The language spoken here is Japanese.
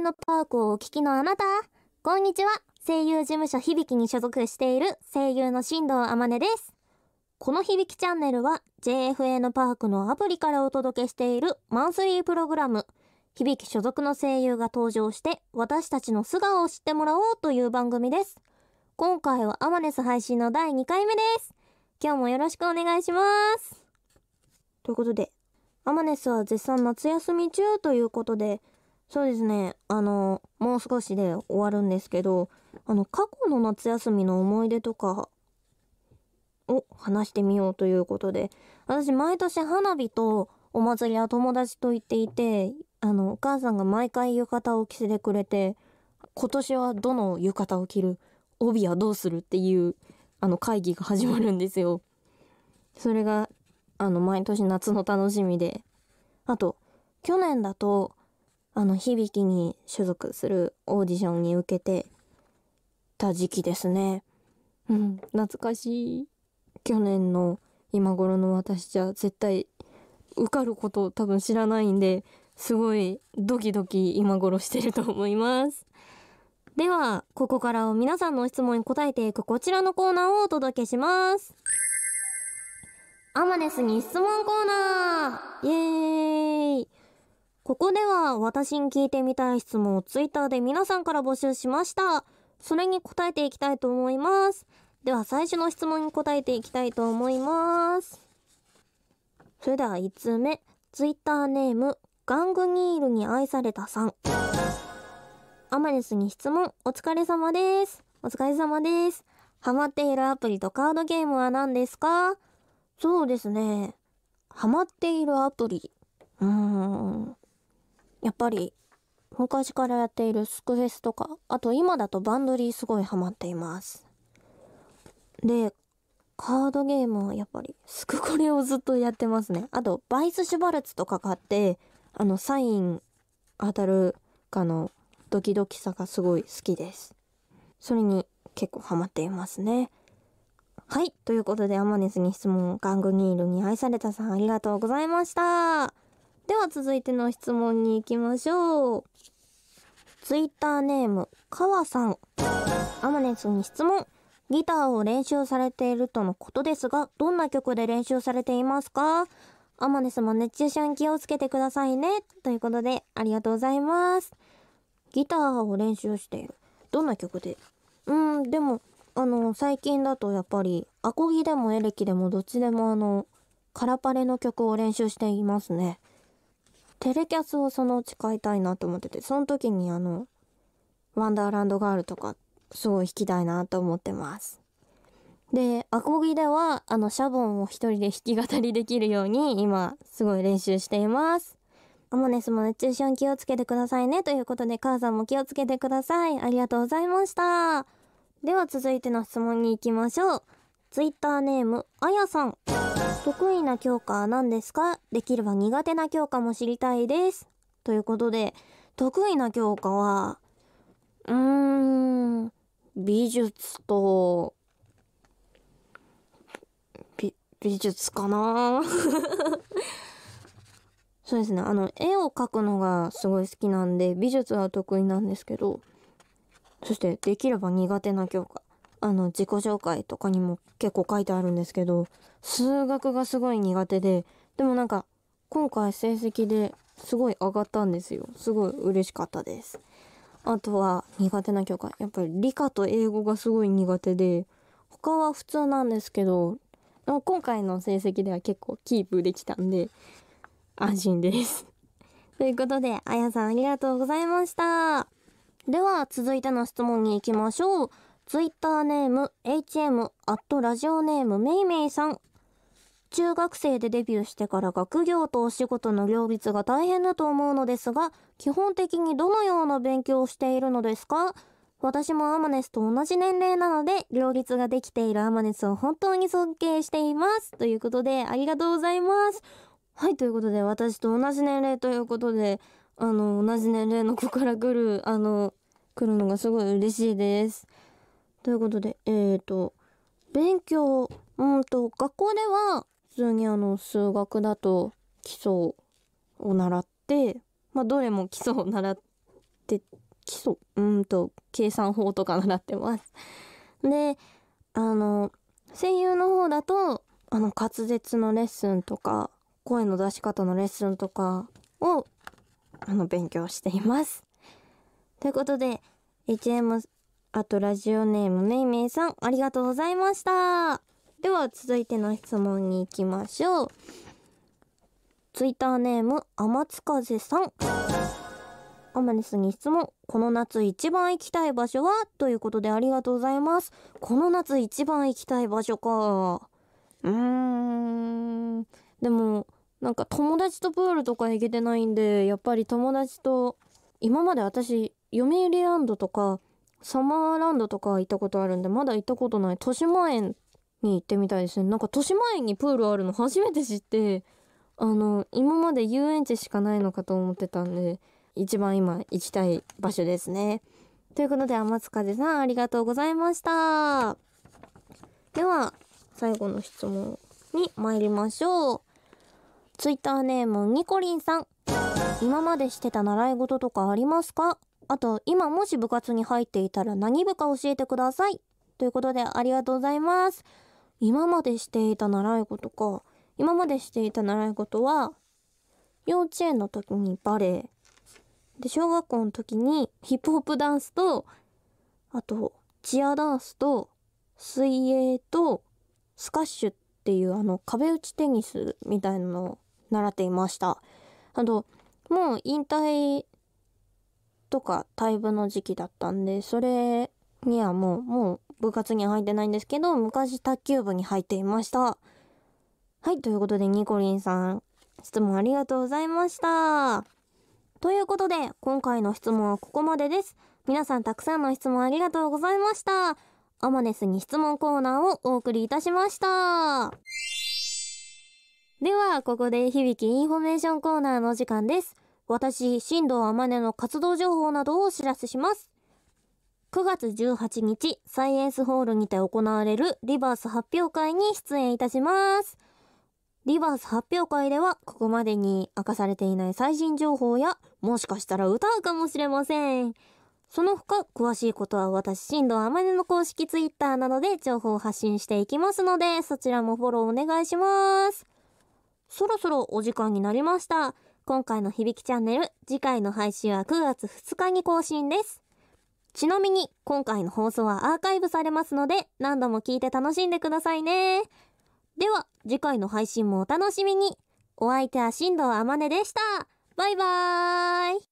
のパークをお聞きのあなた、こんにちは。声優事務所響に所属している声優の新藤あまねです。この響チャンネルは JFA のパークのアプリからお届けしているマンスリープログラム、響所属の声優が登場して私たちの素顔を知ってもらおうという番組です。今回はアマネス配信の第2回目です。今日もよろしくお願いします。ということで、アマネスは絶賛夏休み中ということで、そうですね。あの、もう少しで終わるんですけど、あの、過去の夏休みの思い出とかを話してみようということで、私毎年花火とお祭りは友達と行っていて、あの、お母さんが毎回浴衣を着せてくれて、今年はどの浴衣を着る、帯はどうするっていう、あの、会議が始まるんですよ。それが、あの、毎年夏の楽しみで。あと、去年だと、あの響きに所属するオーディションに受けてた時期ですね。うん、懐かしい。去年の今頃の私じゃ絶対受かること多分知らないんですごいドキドキ今頃してると思います。では、ここからを皆さんの質問に答えていくこちらのコーナーをお届けします。アマネスに質問コーナーイエーイここでは私に聞いてみたい質問をツイッターで皆さんから募集しました。それに答えていきたいと思います。では最初の質問に答えていきたいと思います。それでは5つ目。ツイッターネーム、ガングニールに愛されたさん。アマネスに質問、お疲れ様です。お疲れ様です。ハマっているアプリとカードゲームは何ですかそうですね。ハマっているアプリ。うーん。やっぱり昔からやっているスクフェスとか、あと今だとバンドリーすごいハマっています。で、カードゲームはやっぱりスクコレをずっとやってますね。あと、バイス・シュバルツとか買って、あの、サイン当たるかのドキドキさがすごい好きです。それに結構ハマっていますね。はい。ということで、アマネスに質問、ガングニールに愛されたさんありがとうございました。では続いての質問に行きましょう。ツイッターネーム、かわさん。アマネスに質問。ギターを練習されているとのことですが、どんな曲で練習されていますかアマネスも熱中症に気をつけてくださいね。ということで、ありがとうございます。ギターを練習している。どんな曲でうん、でも、あの、最近だとやっぱり、アコギでもエレキでもどっちでもあの、カラパレの曲を練習していますね。テレキャスをそのうち買いたいなと思ってて、その時にあの、ワンダーランドガールとか、すごい弾きたいなと思ってます。で、アコギでは、あの、シャボンを一人で弾き語りできるように、今、すごい練習しています。アモネスも熱中症に気をつけてくださいね。ということで、母さんも気をつけてください。ありがとうございました。では続いての質問に行きましょう。ツイッターネーム、あやさん。得意な教科は何ですかできれば苦手な教科も知りたいです。ということで、得意な教科は、うーん、美術と、美、美術かな そうですね、あの、絵を描くのがすごい好きなんで、美術は得意なんですけど、そしてできれば苦手な教科。あの、自己紹介とかにも結構書いてあるんですけど、数学がすごい苦手で、でもなんか、今回成績ですごい上がったんですよ。すごい嬉しかったです。あとは苦手な教科。やっぱり理科と英語がすごい苦手で、他は普通なんですけど、でも今回の成績では結構キープできたんで、安心です。ということで、あやさんありがとうございました。では、続いての質問に行きましょう。ツイッターネーム HM アットラジオネームメイメイさん中学生でデビューしてから学業とお仕事の両立が大変だと思うのですが基本的にどのような勉強をしているのですか私もアマネスと同じ年齢なので両立ができているアマネスを本当に尊敬していますということでありがとうございますはいということで私と同じ年齢ということであの同じ年齢の子から来るあの来るのがすごい嬉しいですということで、えっ、ー、と、勉強、うんと、学校では、普通にあの、数学だと基礎を習って、まあ、どれも基礎を習って、基礎、うんと、計算法とか習ってます。で、あの、声優の方だと、あの、滑舌のレッスンとか、声の出し方のレッスンとかを、あの、勉強しています。ということで、HM あとラジオネームめいめいさん、ありがとうございました。では続いての質問に行きましょう。ツイッターネーム、天津風さん。アマネスに質問。この夏一番行きたい場所はということでありがとうございます。この夏一番行きたい場所か。うーん。でも、なんか友達とプールとか行けてないんで、やっぱり友達と、今まで私、読売ランドとか、サマーランドとか行ったことあるんで、まだ行ったことない。豊島園に行ってみたいですね。なんか豊島園にプールあるの初めて知って、あの、今まで遊園地しかないのかと思ってたんで、一番今行きたい場所ですね。ということで、天塚風さんありがとうございました。では、最後の質問に参りましょう。ツイッターネーム、ニコリンさん。今までしてた習い事とかありますかあと今もし部活に入っていたら何部か教えてくださいということでありがとうございます今までしていた習い事か今までしていた習い事は幼稚園の時にバレエで小学校の時にヒップホップダンスとあとチアダンスと水泳とスカッシュっていうあの壁打ちテニスみたいなのを習っていましたあともう引退とか退部の時期だったんで、それにはもう、もう部活に入ってないんですけど、昔卓球部に入っていました。はい、ということで、ニコリンさん、質問ありがとうございました。ということで、今回の質問はここまでです。皆さんたくさんの質問ありがとうございました。アマネスに質問コーナーをお送りいたしました。では、ここで響きインフォメーションコーナーの時間です。私、新藤あまねの活動情報などをお知らせします。9月18日、サイエンスホールにて行われるリバース発表会に出演いたします。リバース発表会では、ここまでに明かされていない最新情報や、もしかしたら歌うかもしれません。その他、詳しいことは私、新藤あまねの公式ツイッターなどで情報を発信していきますので、そちらもフォローお願いします。そろそろお時間になりました。今回の響きチャンネル、次回の配信は9月2日に更新です。ちなみに、今回の放送はアーカイブされますので、何度も聞いて楽しんでくださいね。では、次回の配信もお楽しみに。お相手は新藤あまねでした。バイバーイ